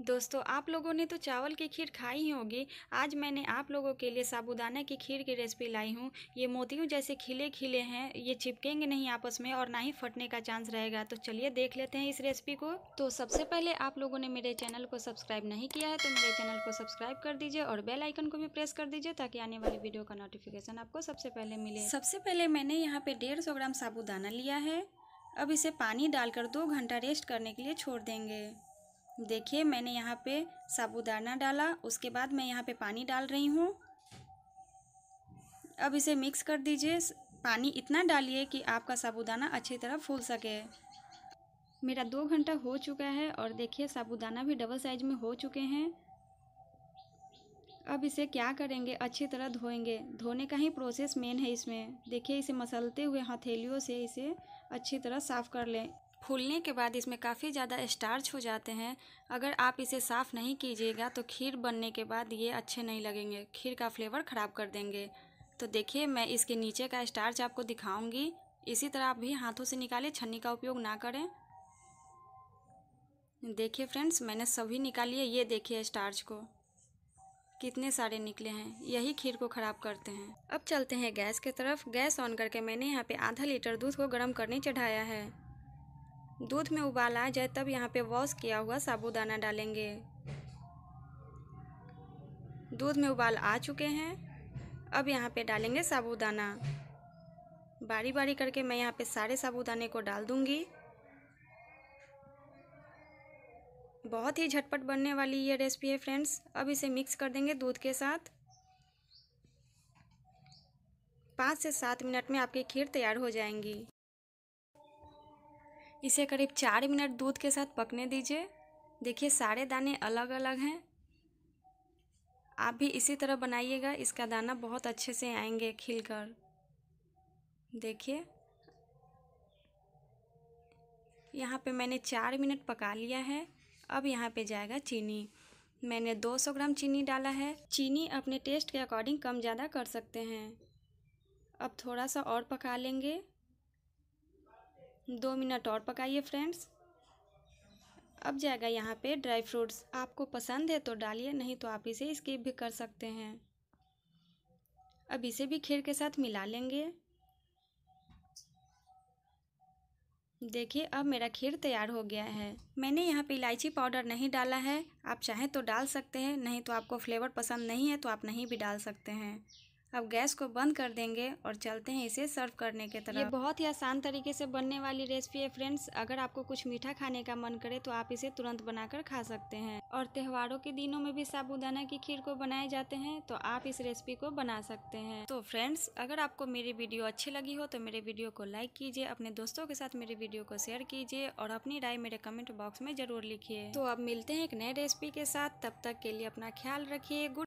दोस्तों आप लोगों ने तो चावल की खीर खाई ही होगी आज मैंने आप लोगों के लिए साबूदाना की खीर की रेसिपी लाई हूँ ये मोतियों जैसे खिले खिले हैं ये चिपकेंगे नहीं आपस में और ना ही फटने का चांस रहेगा तो चलिए देख लेते हैं इस रेसिपी को तो सबसे पहले आप लोगों ने मेरे चैनल को सब्सक्राइब नहीं किया है तो मेरे चैनल को सब्सक्राइब कर दीजिए और बेल आइकन को भी प्रेस कर दीजिए ताकि आने वाली वीडियो का नोटिफिकेशन आपको सबसे पहले मिले सबसे पहले मैंने यहाँ पर डेढ़ ग्राम साबूदाना लिया है अब इसे पानी डालकर दो घंटा रेस्ट करने के लिए छोड़ देंगे देखिए मैंने यहाँ पे साबुदाना डाला उसके बाद मैं यहाँ पे पानी डाल रही हूँ अब इसे मिक्स कर दीजिए पानी इतना डालिए कि आपका साबुदाना अच्छी तरह फूल सके मेरा दो घंटा हो चुका है और देखिए साबुदाना भी डबल साइज में हो चुके हैं अब इसे क्या करेंगे अच्छी तरह धोएंगे धोने का ही प्रोसेस मेन है इसमें देखिए इसे मसलते हुए हथेलियों से इसे अच्छी तरह साफ़ कर लें फूलने के बाद इसमें काफ़ी ज़्यादा स्टार्च हो जाते हैं अगर आप इसे साफ़ नहीं कीजिएगा तो खीर बनने के बाद ये अच्छे नहीं लगेंगे खीर का फ्लेवर ख़राब कर देंगे तो देखिए मैं इसके नीचे का स्टार्च आपको दिखाऊंगी इसी तरह आप भी हाथों से निकालें छन्नी का उपयोग ना करें देखिए फ्रेंड्स मैंने सभी निकालिए ये देखिए स्टार्च को कितने सारे निकले हैं यही खीर को ख़राब करते हैं अब चलते हैं गैस की तरफ गैस ऑन करके मैंने यहाँ पे आधा लीटर दूध को गर्म करने चढ़ाया है दूध में उबाल आ जाए तब यहाँ पे वॉश किया हुआ साबूदाना डालेंगे दूध में उबाल आ चुके हैं अब यहाँ पे डालेंगे साबूदाना बारी बारी करके मैं यहाँ पे सारे साबूदाने को डाल दूँगी बहुत ही झटपट बनने वाली ये रेसिपी है फ्रेंड्स अब इसे मिक्स कर देंगे दूध के साथ पाँच से सात मिनट में आपकी खीर तैयार हो जाएंगी इसे करीब चार मिनट दूध के साथ पकने दीजिए देखिए सारे दाने अलग अलग हैं आप भी इसी तरह बनाइएगा इसका दाना बहुत अच्छे से आएंगे खिलकर देखिए यहाँ पे मैंने चार मिनट पका लिया है अब यहाँ पे जाएगा चीनी मैंने 200 ग्राम चीनी डाला है चीनी अपने टेस्ट के अकॉर्डिंग कम ज़्यादा कर सकते हैं अब थोड़ा सा और पका लेंगे दो मिनट और पकाइए फ्रेंड्स अब जाएगा यहाँ पे ड्राई फ्रूट्स आपको पसंद है तो डालिए नहीं तो आप इसे स्किप भी कर सकते हैं अब इसे भी खीर के साथ मिला लेंगे देखिए अब मेरा खीर तैयार हो गया है मैंने यहाँ पे इलायची पाउडर नहीं डाला है आप चाहें तो डाल सकते हैं नहीं तो आपको फ्लेवर पसंद नहीं है तो आप नहीं भी डाल सकते हैं अब गैस को बंद कर देंगे और चलते हैं इसे सर्व करने के तरफ ये बहुत ही आसान तरीके से बनने वाली रेसिपी है फ्रेंड्स अगर आपको कुछ मीठा खाने का मन करे तो आप इसे तुरंत बनाकर खा सकते हैं और त्योहारों के दिनों में भी साबुदाना की खीर को बनाए जाते हैं तो आप इस रेसिपी को बना सकते हैं तो फ्रेंड्स अगर आपको मेरी वीडियो अच्छी लगी हो तो मेरे वीडियो को लाइक कीजिए अपने दोस्तों के साथ मेरे वीडियो को शेयर कीजिए और अपनी राय मेरे कमेंट बॉक्स में जरूर लिखिए तो अब मिलते हैं एक नए रेसिपी के साथ तब तक के लिए अपना ख्याल रखिए गुड